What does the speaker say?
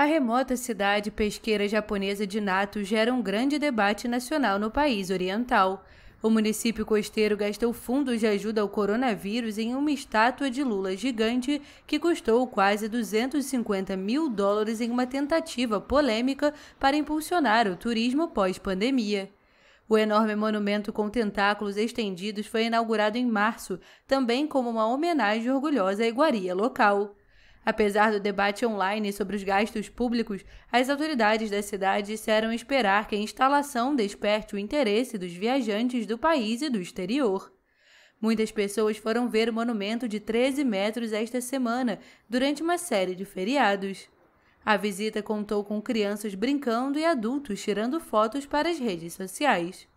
A remota cidade pesqueira japonesa de Nato gera um grande debate nacional no país oriental. O município costeiro gastou fundos de ajuda ao coronavírus em uma estátua de Lula gigante que custou quase 250 mil dólares em uma tentativa polêmica para impulsionar o turismo pós-pandemia. O enorme monumento com tentáculos estendidos foi inaugurado em março, também como uma homenagem orgulhosa à iguaria local. Apesar do debate online sobre os gastos públicos, as autoridades da cidade disseram esperar que a instalação desperte o interesse dos viajantes do país e do exterior. Muitas pessoas foram ver o monumento de 13 metros esta semana, durante uma série de feriados. A visita contou com crianças brincando e adultos tirando fotos para as redes sociais.